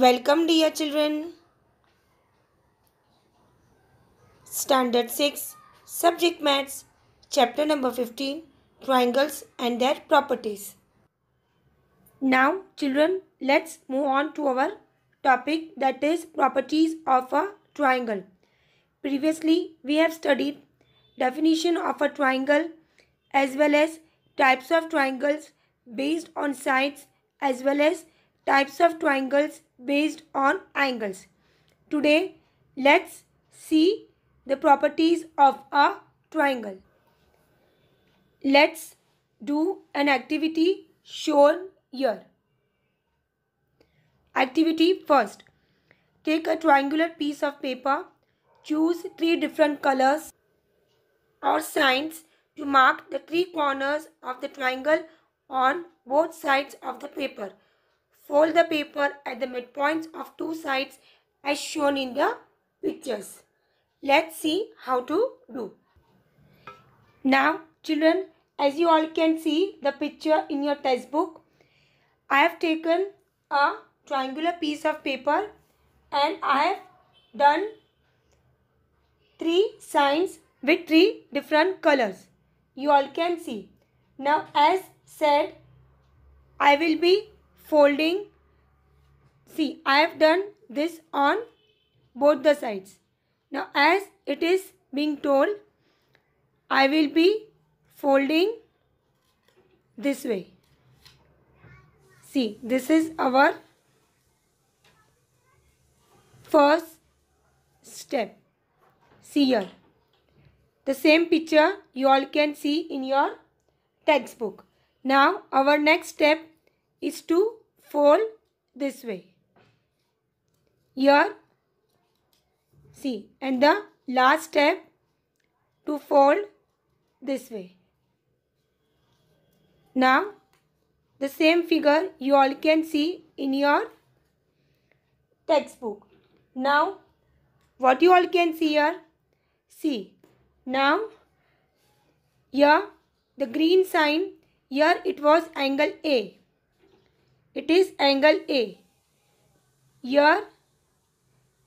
Welcome dear children. Standard 6 Subject Maths Chapter number 15 Triangles and their properties. Now children let's move on to our topic that is properties of a triangle. Previously we have studied definition of a triangle as well as types of triangles based on sides as well as types of triangles based on angles. Today, let's see the properties of a triangle. Let's do an activity shown here. Activity first. Take a triangular piece of paper. Choose three different colors or signs to mark the three corners of the triangle on both sides of the paper. Fold the paper at the midpoints of two sides as shown in the pictures. Let's see how to do. Now children, as you all can see the picture in your textbook, I have taken a triangular piece of paper and I have done three signs with three different colors. You all can see. Now as said, I will be folding see I have done this on both the sides now as it is being told I will be folding this way see this is our first step see here the same picture you all can see in your textbook now our next step is to fold this way here see and the last step to fold this way now the same figure you all can see in your textbook now what you all can see here see now here the green sign here it was angle A it is angle A. Here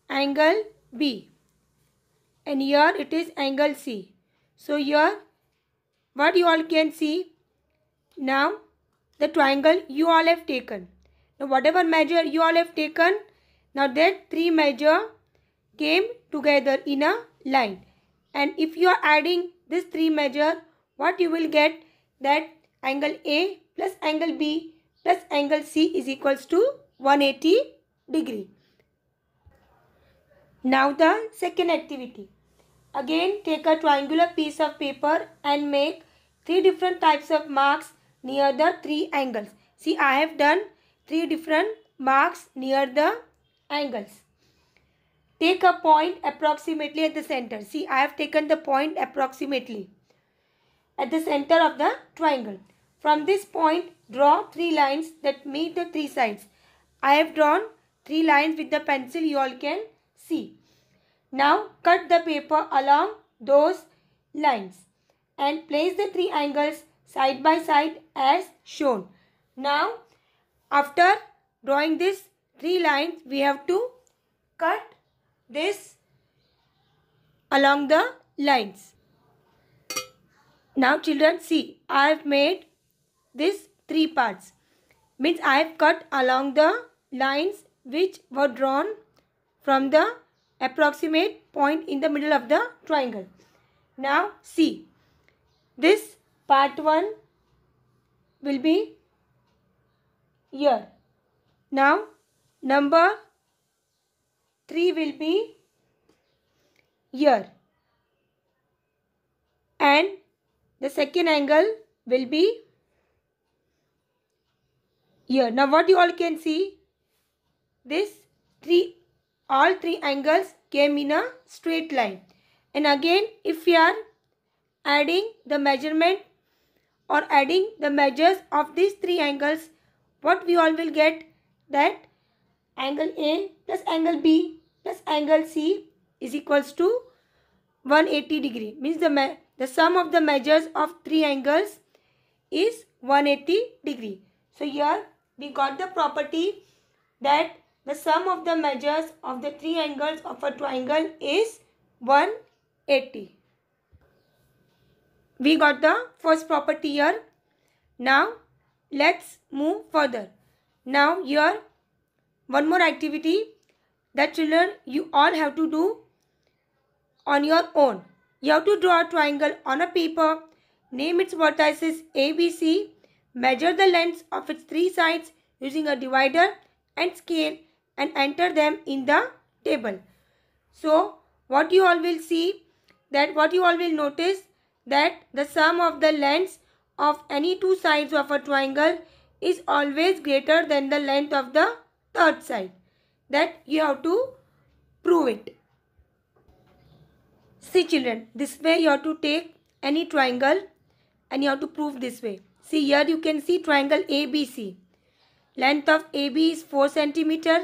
angle B. And here it is angle C. So here what you all can see now the triangle you all have taken. Now whatever measure you all have taken now that three measure came together in a line. And if you are adding this three measure what you will get that angle A plus angle B plus angle C is equals to 180 degree. Now the second activity. Again take a triangular piece of paper and make three different types of marks near the three angles. See I have done three different marks near the angles. Take a point approximately at the center. See I have taken the point approximately at the center of the triangle. From this point, draw three lines that meet the three sides. I have drawn three lines with the pencil you all can see. Now, cut the paper along those lines and place the three angles side by side as shown. Now, after drawing these three lines, we have to cut this along the lines. Now children see, I have made this three parts means I have cut along the lines which were drawn from the approximate point in the middle of the triangle. Now see this part 1 will be here. Now number 3 will be here and the second angle will be here. Now what you all can see? This three, all three angles came in a straight line. And again if we are adding the measurement or adding the measures of these three angles, what we all will get that angle A plus angle B plus angle C is equals to 180 degree means the, the sum of the measures of three angles is 180 degree. So here we got the property that the sum of the measures of the three angles of a triangle is 180. We got the first property here. Now, let's move further. Now, here, one more activity that children, you all have to do on your own. You have to draw a triangle on a paper, name its vertices A, B, C Measure the lengths of its three sides using a divider and scale and enter them in the table. So, what you all will see that what you all will notice that the sum of the lengths of any two sides of a triangle is always greater than the length of the third side. That you have to prove it. See children, this way you have to take any triangle and you have to prove this way. See here you can see triangle ABC. Length of AB is 4 centimeter,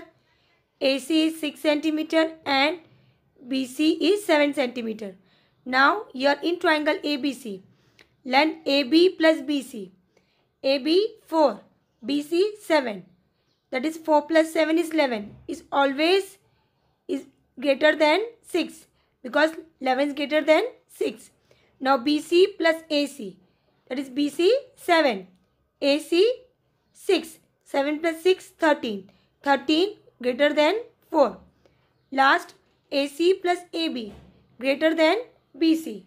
AC is 6 centimeter, and BC is 7 centimeter. Now are in triangle ABC, length AB plus BC. AB 4, BC 7. That is 4 plus 7 is 11. Is always is greater than 6 because 11 is greater than 6. Now BC plus AC that is BC 7, AC 6, 7 plus 6 13, 13 greater than 4. Last AC plus AB greater than BC.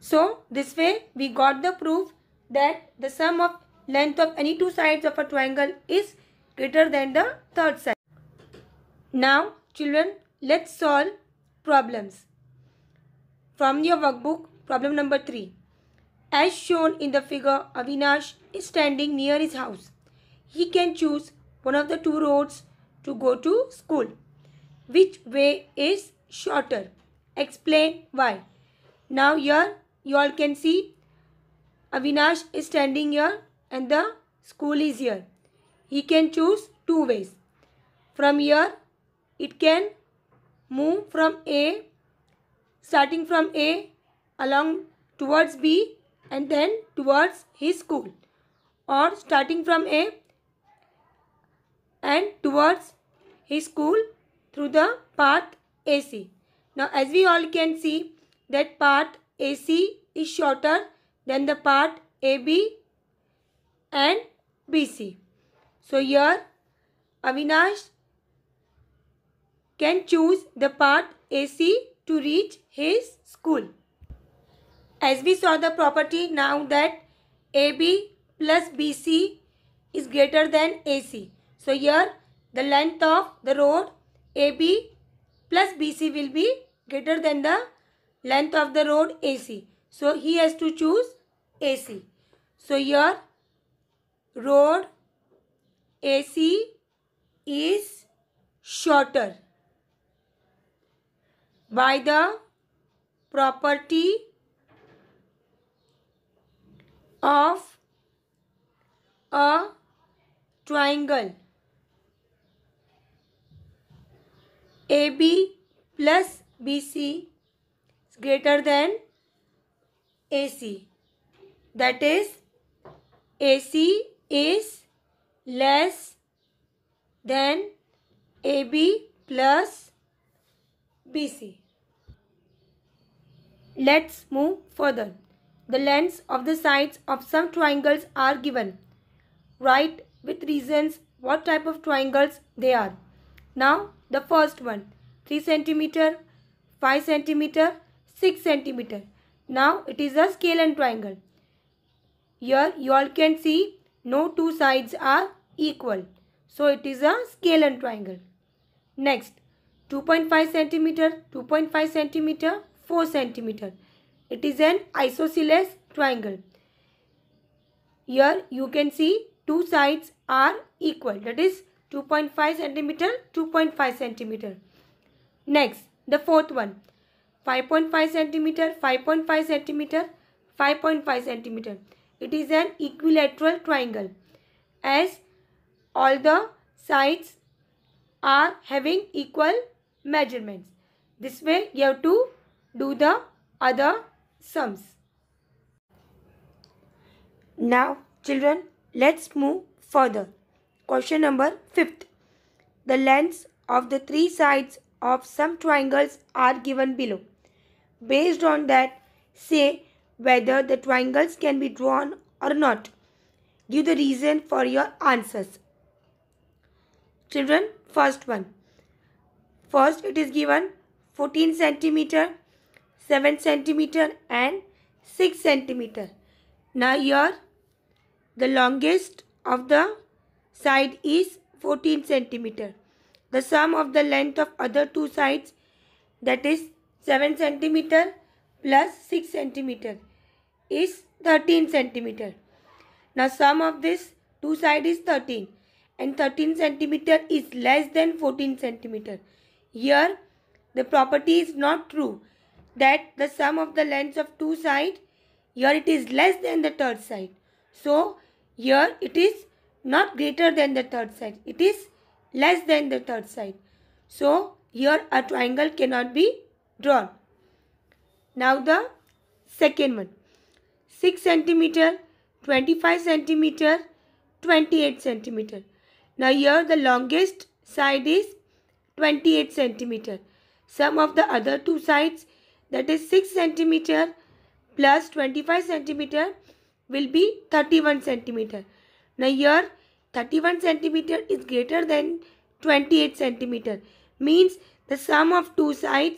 So this way we got the proof that the sum of length of any two sides of a triangle is greater than the third side. Now children let's solve problems. From your workbook problem number 3. As shown in the figure, Avinash is standing near his house. He can choose one of the two roads to go to school. Which way is shorter? Explain why. Now here you all can see Avinash is standing here and the school is here. He can choose two ways. From here it can move from A starting from A along towards B and then towards his school or starting from A and towards his school through the path AC. Now as we all can see that path AC is shorter than the path AB and BC. So here Avinash can choose the path AC to reach his school. As we saw the property now that AB plus BC is greater than AC. So here the length of the road AB plus BC will be greater than the length of the road AC. So he has to choose AC. So here road AC is shorter by the property of a triangle A B plus B C greater than AC. That is, AC is less than AB plus BC. Let's move further. The lengths of the sides of some triangles are given. Write with reasons what type of triangles they are. Now the first one 3 centimeter, 5 centimeter, 6 centimeter. Now it is a scale and triangle. Here you all can see no two sides are equal. So it is a scale and triangle. Next 2.5 centimeter, 2.5 centimeter, 4 centimeter. It is an isosceles triangle. Here you can see two sides are equal that is 2.5 centimeter 2.5 centimeter. Next the fourth one 5.5 centimeter 5.5 centimeter 5.5 centimeter. It is an equilateral triangle as all the sides are having equal measurements. This way you have to do the other sums. Now children let's move further. Question number 5th. The lengths of the three sides of some triangles are given below. Based on that say whether the triangles can be drawn or not. Give the reason for your answers. Children, first one. First it is given 14 centimeter 7 centimeter and 6 centimeter. Now here the longest of the side is 14 centimeter. The sum of the length of other two sides that is 7 centimeter plus 6 centimeter is 13 centimeter. Now sum of this two side is 13 and 13 centimeter is less than 14 centimeter. Here the property is not true that the sum of the lengths of two sides, here it is less than the third side. So, here it is not greater than the third side. It is less than the third side. So, here a triangle cannot be drawn. Now, the second one. 6 centimeter, 25 centimeter, 28 centimeter. Now, here the longest side is 28 centimeter. Sum of the other two sides that is 6 centimeter plus 25 centimeter will be 31 centimeter. Now here 31 centimeter is greater than 28 centimeter means the sum of two sides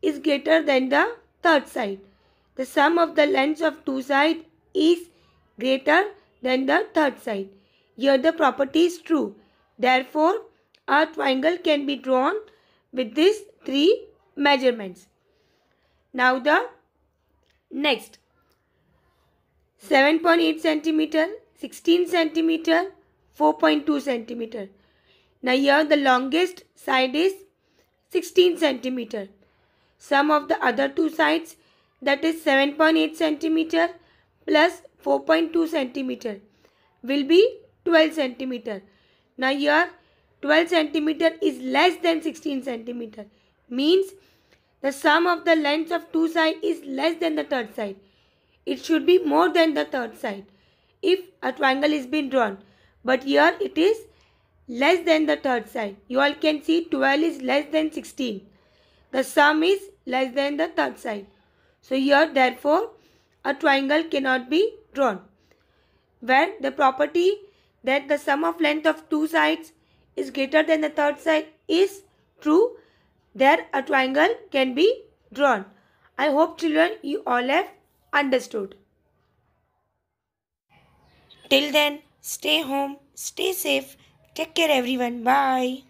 is greater than the third side. The sum of the lengths of two sides is greater than the third side. Here the property is true. Therefore, a triangle can be drawn with these three measurements. Now the next 7.8 centimeter, 16 centimeter, 4.2 centimeter. Now here the longest side is 16 centimeter. Sum of the other two sides that is 7.8 centimeter plus 4.2 centimeter will be 12 centimeter. Now here 12 centimeter is less than 16 centimeter means the sum of the lengths of two sides is less than the third side. It should be more than the third side if a triangle is being drawn. But here it is less than the third side. You all can see 12 is less than 16. The sum is less than the third side. So here therefore a triangle cannot be drawn. Where the property that the sum of length of two sides is greater than the third side is true there a triangle can be drawn. I hope children you all have understood. Till then, stay home, stay safe, take care everyone. Bye.